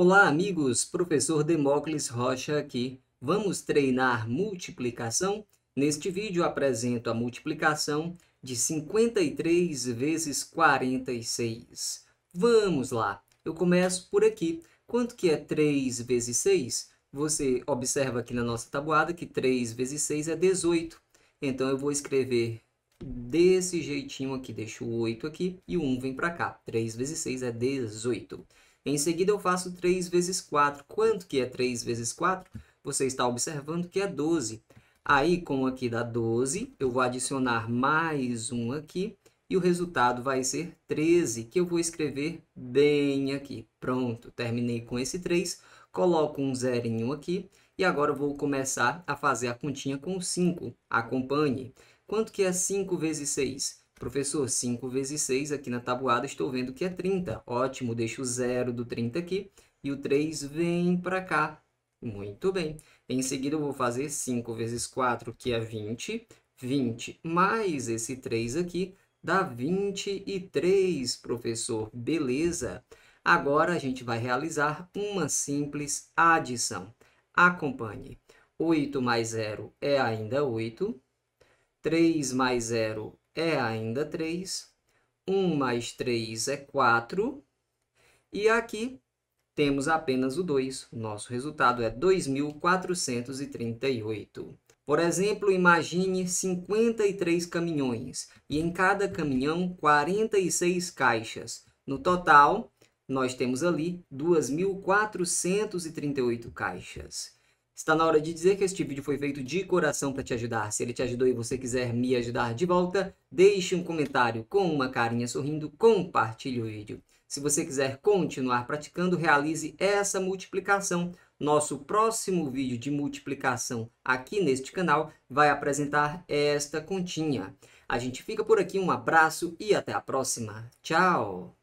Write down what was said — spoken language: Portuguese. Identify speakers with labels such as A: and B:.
A: Olá, amigos! Professor Demócles Rocha aqui. Vamos treinar multiplicação? Neste vídeo apresento a multiplicação de 53 vezes 46. Vamos lá! Eu começo por aqui. Quanto que é 3 vezes 6? Você observa aqui na nossa tabuada que 3 vezes 6 é 18. Então, eu vou escrever desse jeitinho aqui. Deixo o 8 aqui e o 1 vem para cá. 3 vezes 6 é 18. 18. Em seguida, eu faço 3 vezes 4. Quanto que é 3 vezes 4? Você está observando que é 12. Aí, como aqui dá 12, eu vou adicionar mais um aqui e o resultado vai ser 13, que eu vou escrever bem aqui. Pronto, terminei com esse 3, coloco um zerinho aqui e agora eu vou começar a fazer a continha com 5. Acompanhe. Quanto que é 5 vezes 6? Professor, 5 vezes 6 aqui na tabuada, estou vendo que é 30. Ótimo, deixo o 0 do 30 aqui e o 3 vem para cá. Muito bem. Em seguida, eu vou fazer 5 vezes 4, que é 20. 20 mais esse 3 aqui dá 23, professor. Beleza? Agora, a gente vai realizar uma simples adição. Acompanhe. 8 mais 0 é ainda 8. 3 mais 0 é ainda 3. 1 mais 3 é 4. E aqui temos apenas o 2. nosso resultado é 2.438. Por exemplo, imagine 53 caminhões e em cada caminhão 46 caixas. No total, nós temos ali 2.438 caixas. Está na hora de dizer que este vídeo tipo foi feito de coração para te ajudar. Se ele te ajudou e você quiser me ajudar de volta, deixe um comentário com uma carinha sorrindo, compartilhe o vídeo. Se você quiser continuar praticando, realize essa multiplicação. Nosso próximo vídeo de multiplicação aqui neste canal vai apresentar esta continha. A gente fica por aqui, um abraço e até a próxima. Tchau!